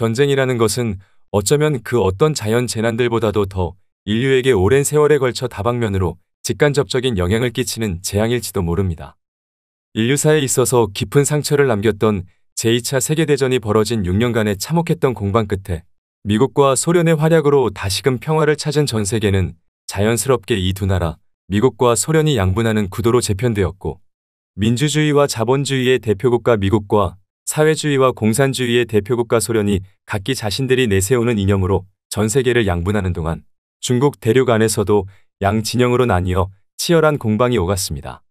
전쟁이라는 것은 어쩌면 그 어떤 자연 재난들보다도 더 인류에게 오랜 세월에 걸쳐 다방면으로 직간접적인 영향을 끼치는 재앙일지도 모릅니다. 인류사에 있어서 깊은 상처를 남겼던 제2차 세계대전이 벌어진 6년간의 참혹했던 공방 끝에 미국과 소련의 활약으로 다시금 평화를 찾은 전 세계는 자연스럽게 이 두 나라, 미국과 소련이 양분하는 구도로 재편되었고 민주주의와 자본주의의 대표국가 미국과 사회주의와 공산주의의 대표국가 소련이 각기 자신들이 내세우는 이념으로 전 세계를 양분하는 동안 중국 대륙 안에서도 양 진영으로 나뉘어 치열한 공방이 오갔습니다.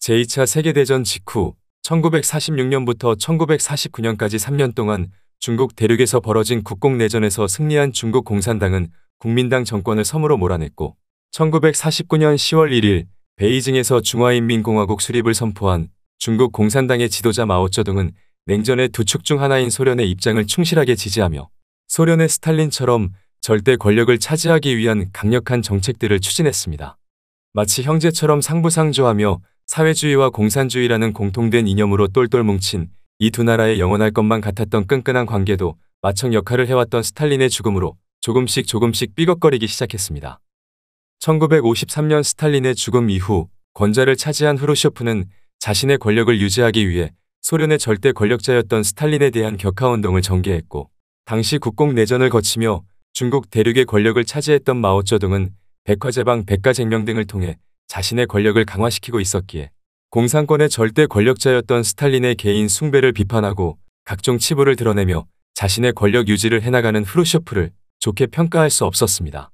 제2차 세계대전 직후 1946년부터 1949년까지 3년 동안 중국 대륙에서 벌어진 국공내전에서 승리한 중국 공산당은 국민당 정권을 섬으로 몰아냈고 1949년 10월 1일 베이징에서 중화인민공화국 수립을 선포한 중국 공산당의 지도자 마오쩌둥은 냉전의 두 축 중 하나인 소련의 입장을 충실하게 지지하며 소련의 스탈린처럼 절대 권력을 차지하기 위한 강력한 정책들을 추진했습니다. 마치 형제처럼 상부상조하며 사회주의와 공산주의라는 공통된 이념으로 똘똘 뭉친 이 두 나라의 영원할 것만 같았던 끈끈한 관계도 마청 역할을 해왔던 스탈린의 죽음으로 조금씩 조금씩 삐걱거리기 시작했습니다. 1953년 스탈린의 죽음 이후 권자를 차지한 후르쇼프는 자신의 권력을 유지하기 위해 소련의 절대 권력자였던 스탈린에 대한 격하운동을 전개했고 당시 국공 내전을 거치며 중국 대륙의 권력을 차지했던 마오쩌둥은 백화제방 백가쟁명 등을 통해 자신의 권력을 강화시키고 있었기에 공산권의 절대 권력자였던 스탈린의 개인 숭배를 비판하고 각종 치부를 드러내며 자신의 권력 유지를 해나가는 후루쇼프를 좋게 평가할 수 없었습니다.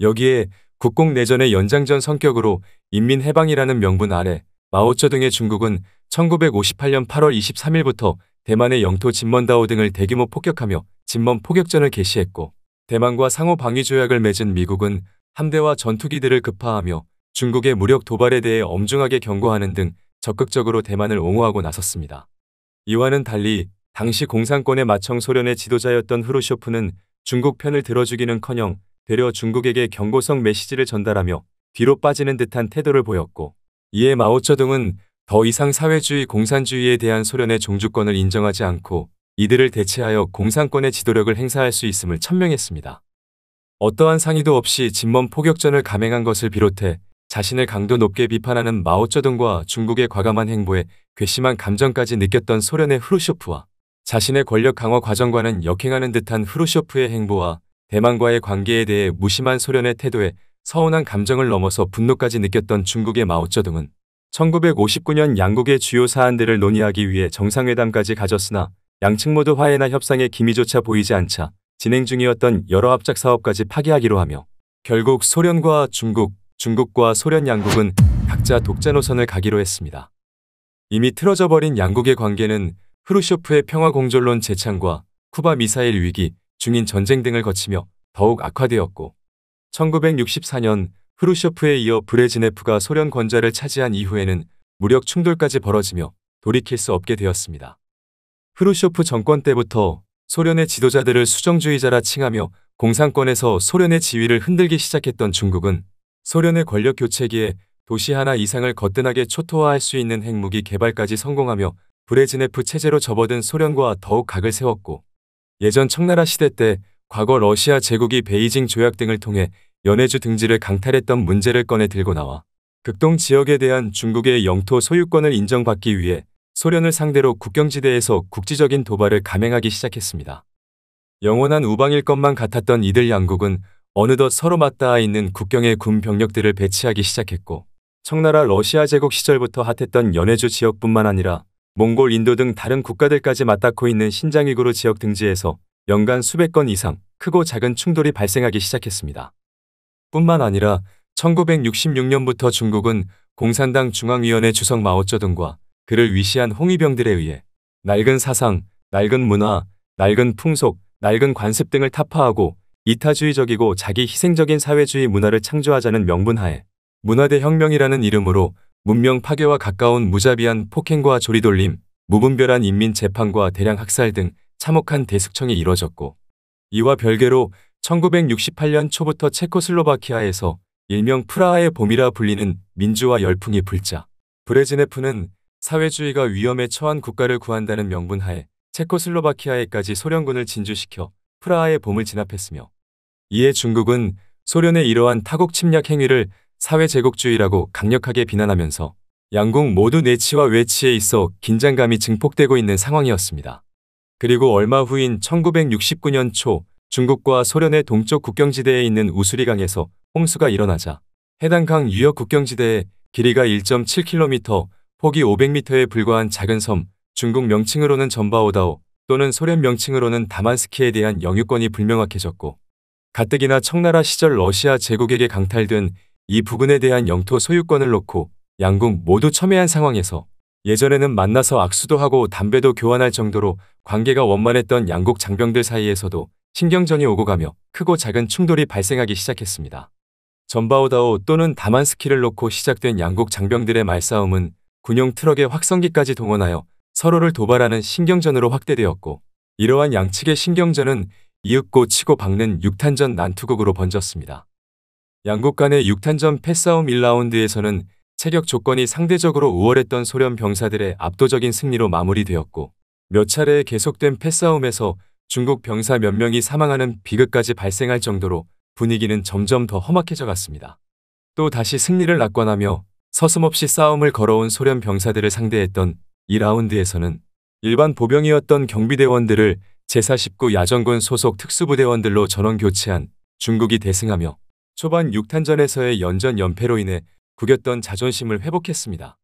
여기에 국공 내전의 연장전 성격으로 인민해방이라는 명분 아래 마오쩌둥의 중국은 1958년 8월 23일부터 대만의 영토 진먼다오 등을 대규모 폭격하며 진먼 폭격전을 개시했고 대만과 상호 방위 조약을 맺은 미국은 함대와 전투기들을 급파하며 중국의 무력 도발에 대해 엄중하게 경고하는 등 적극적으로 대만을 옹호하고 나섰습니다. 이와는 달리 당시 공산권의 마청 소련의 지도자였던 후르쇼프는 중국 편을 들어주기는커녕 되려 중국에게 경고성 메시지를 전달하며 뒤로 빠지는 듯한 태도를 보였고 이에 마오쩌둥은 더 이상 사회주의 공산주의에 대한 소련의 종주권을 인정하지 않고 이들을 대체하여 공산권의 지도력을 행사할 수 있음을 천명했습니다. 어떠한 상의도 없이 진먼 포격전을 감행한 것을 비롯해 자신을 강도 높게 비판하는 마오쩌둥과 중국의 과감한 행보에 괘씸한 감정까지 느꼈던 소련의 후르쇼프와 자신의 권력 강화 과정과는 역행하는 듯한 후르쇼프의 행보와 대만과의 관계에 대해 무심한 소련의 태도에 서운한 감정을 넘어서 분노까지 느꼈던 중국의 마오쩌둥은 1959년 양국의 주요 사안들을 논의하기 위해 정상회담까지 가졌으나 양측 모두 화해나 협상의 기미조차 보이지 않자 진행 중이었던 여러 합작 사업까지 파기하기로 하며 결국 소련과 중국, 중국과 소련 양국은 각자 독자 노선을 가기로 했습니다. 이미 틀어져 버린 양국의 관계는 흐루쇼프의 평화공존론 재창과 쿠바 미사일 위기, 중인 전쟁 등을 거치며 더욱 악화되었고 1964년 프루셔프에 이어 브레지네프가 소련 권좌를 차지한 이후에는 무력 충돌까지 벌어지며 돌이킬 수 없게 되었습니다. 프루쇼프 정권 때부터 소련의 지도자들을 수정주의자라 칭하며 공산권에서 소련의 지위를 흔들기 시작했던 중국은 소련의 권력 교체기에 도시 하나 이상을 거뜬하게 초토화할 수 있는 핵무기 개발까지 성공하며 브레지네프 체제로 접어든 소련과 더욱 각을 세웠고 예전 청나라 시대 때 과거 러시아 제국이 베이징 조약 등을 통해 연해주 등지를 강탈했던 문제를 꺼내 들고 나와 극동 지역에 대한 중국의 영토 소유권을 인정받기 위해 소련을 상대로 국경지대에서 국지적인 도발을 감행하기 시작했습니다. 영원한 우방일 것만 같았던 이들 양국은 어느덧 서로 맞닿아 있는 국경의 군 병력들을 배치하기 시작했고 청나라 러시아 제국 시절부터 핫했던 연해주 지역뿐만 아니라 몽골, 인도 등 다른 국가들까지 맞닿고 있는 신장위구르 지역 등지에서 연간 수백 건 이상 크고 작은 충돌이 발생하기 시작했습니다. 뿐만 아니라 1966년부터 중국은 공산당 중앙위원회 주석 마오쩌둥과 그를 위시한 홍위병들에 의해 낡은 사상, 낡은 문화, 낡은 풍속, 낡은 관습 등을 타파하고 이타주의적이고 자기 희생적인 사회주의 문화를 창조하자는 명분하에 문화대 혁명이라는 이름으로 문명 파괴와 가까운 무자비한 폭행과 조리돌림, 무분별한 인민 재판과 대량 학살 등 참혹한 대숙청이 이뤄졌고 이와 별개로 1968년 초부터 체코슬로바키아에서 일명 프라하의 봄이라 불리는 민주화 열풍이 불자 브레지네프는 사회주의가 위험에 처한 국가를 구한다는 명분하에 체코슬로바키아에까지 소련군을 진주시켜 프라하의 봄을 진압했으며 이에 중국은 소련의 이러한 타국 침략 행위를 사회제국주의라고 강력하게 비난하면서 양국 모두 내치와 외치에 있어 긴장감이 증폭되고 있는 상황이었습니다. 그리고 얼마 후인 1969년 초 중국과 소련의 동쪽 국경지대에 있는 우수리강에서 홍수가 일어나자 해당 강 유역 국경지대에 길이가 1.7km, 폭이 500m에 불과한 작은 섬, 중국 명칭으로는 전바오다오 또는 소련 명칭으로는 다만스키에 대한 영유권이 불명확해졌고 가뜩이나 청나라 시절 러시아 제국에게 강탈된 이 부근에 대한 영토 소유권을 놓고 양국 모두 첨예한 상황에서 예전에는 만나서 악수도 하고 담배도 교환할 정도로 관계가 원만했던 양국 장병들 사이에서도 신경전이 오고 가며 크고 작은 충돌이 발생하기 시작했습니다. 전바오다오 또는 다만스키를 놓고 시작된 양국 장병들의 말싸움은 군용 트럭의 확성기까지 동원하여 서로를 도발하는 신경전으로 확대되었고 이러한 양측의 신경전은 이윽고 치고 박는 육탄전 난투극으로 번졌습니다. 양국 간의 육탄전 패싸움 1라운드에서는 체격 조건이 상대적으로 우월했던 소련 병사들의 압도적인 승리로 마무리되었고 몇 차례의 계속된 패싸움에서 중국 병사 몇 명이 사망하는 비극까지 발생할 정도로 분위기는 점점 더 험악해져 갔습니다. 또 다시 승리를 낙관하며 서슴없이 싸움을 걸어온 소련 병사들을 상대했던 2라운드에서는 일반 보병이었던 경비대원들을 제49 야전군 소속 특수부대원들로 전원 교체한 중국이 대승하며 초반 6탄전에서의 연전 연패로 인해 구겼던 자존심을 회복했습니다.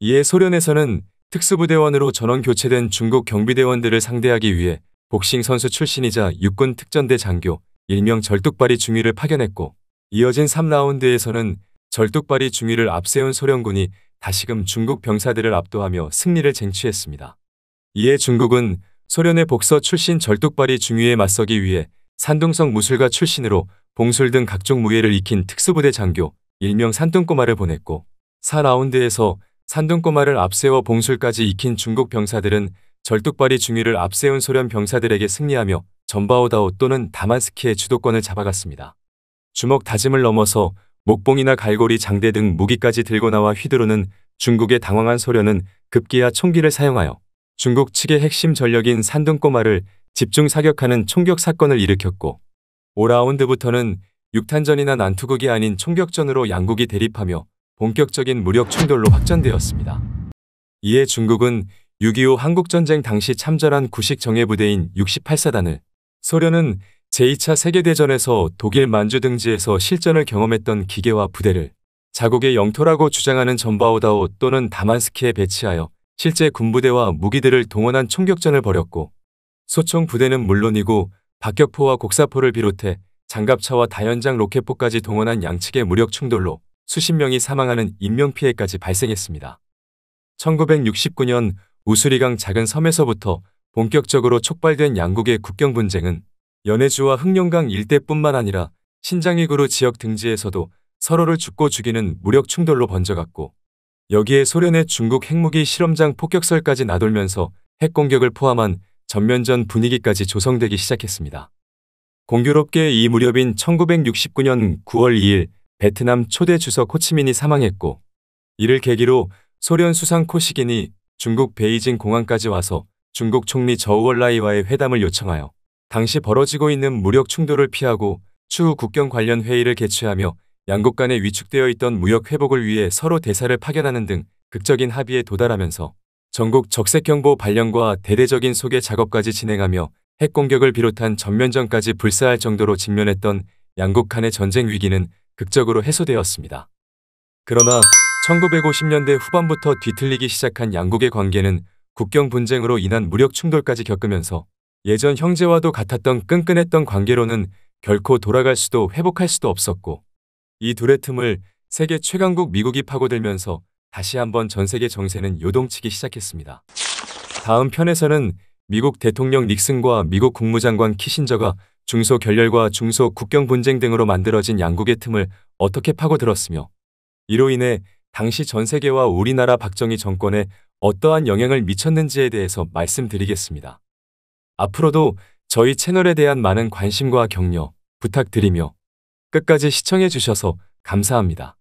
이에 소련에서는 특수부대원으로 전원 교체된 중국 경비대원들을 상대하기 위해 복싱 선수 출신이자 육군 특전대 장교, 일명 절뚝발이 중위를 파견했고 이어진 3라운드에서는 절뚝발이 중위를 앞세운 소련군이 다시금 중국 병사들을 압도하며 승리를 쟁취했습니다. 이에 중국은 소련의 복서 출신 절뚝발이 중위에 맞서기 위해 산둥성 무술가 출신으로 봉술 등 각종 무예를 익힌 특수부대 장교, 일명 산둥꼬마를 보냈고 4라운드에서 산둥꼬마를 앞세워 봉술까지 익힌 중국 병사들은 절뚝발이 중위를 앞세운 소련 병사들에게 승리하며 전바오다오 또는 다만스키의 주도권을 잡아갔습니다. 주먹 다짐을 넘어서 목봉이나 갈고리 장대 등 무기까지 들고 나와 휘두르는 중국의 당황한 소련은 급기야 총기를 사용하여 중국 측의 핵심 전력인 산둥꼬마를 집중 사격하는 총격 사건을 일으켰고 5라운드부터는 육탄전이나 난투극이 아닌 총격전으로 양국이 대립하며 본격적인 무력 충돌로 확전되었습니다. 이에 중국은 6.25 한국전쟁 당시 참전한 구식 정예부대인 68사단을 소련은 제2차 세계대전에서 독일 만주 등지에서 실전을 경험했던 기계와 부대를 자국의 영토라고 주장하는 전바오다오 또는 다만스키에 배치하여 실제 군부대와 무기들을 동원한 총격전을 벌였고 소총 부대는 물론이고 박격포와 곡사포를 비롯해 장갑차와 다연장 로켓포까지 동원한 양측의 무력 충돌로 수십 명이 사망하는 인명피해까지 발생했습니다. 1969년 우수리강 작은 섬에서부터 본격적으로 촉발된 양국의 국경 분쟁은 연해주와 흑룡강 일대뿐만 아니라 신장위구르 지역 등지에서도 서로를 죽고 죽이는 무력 충돌로 번져갔고 여기에 소련의 중국 핵무기 실험장 폭격설까지 나돌면서 핵공격을 포함한 전면전 분위기까지 조성되기 시작했습니다. 공교롭게 이 무렵인 1969년 9월 2일 베트남 초대 주석 호치민이 사망했고 이를 계기로 소련 수상 코시긴이 중국 베이징 공항까지 와서 중국 총리 저우월라이와의 회담을 요청하여 당시 벌어지고 있는 무력 충돌을 피하고 추후 국경 관련 회의를 개최하며 양국 간에 위축되어 있던 무역 회복을 위해 서로 대사를 파견하는 등 극적인 합의에 도달하면서 전국 적색경보 발령과 대대적인 소개 작업까지 진행하며 핵공격을 비롯한 전면전까지 불사할 정도로 직면했던 양국 간의 전쟁 위기는 극적으로 해소되었습니다. 그러나 1950년대 후반부터 뒤틀리기 시작한 양국의 관계는 국경 분쟁으로 인한 무력 충돌까지 겪으면서 예전 형제와도 같았던 끈끈했던 관계로는 결코 돌아갈 수도 회복할 수도 없었고 이 둘의 틈을 세계 최강국 미국이 파고들면서 다시 한번 전 세계 정세는 요동치기 시작했습니다. 다음 편에서는 미국 대통령 닉슨과 미국 국무장관 키신저가 중소 결렬과 중소 국경 분쟁 등으로 만들어진 양국의 틈을 어떻게 파고들었으며 이로 인해 당시 전 세계와 우리나라 박정희 정권에 어떠한 영향을 미쳤는지에 대해서 말씀드리겠습니다. 앞으로도 저희 채널에 대한 많은 관심과 격려 부탁드리며 끝까지 시청해 주셔서 감사합니다.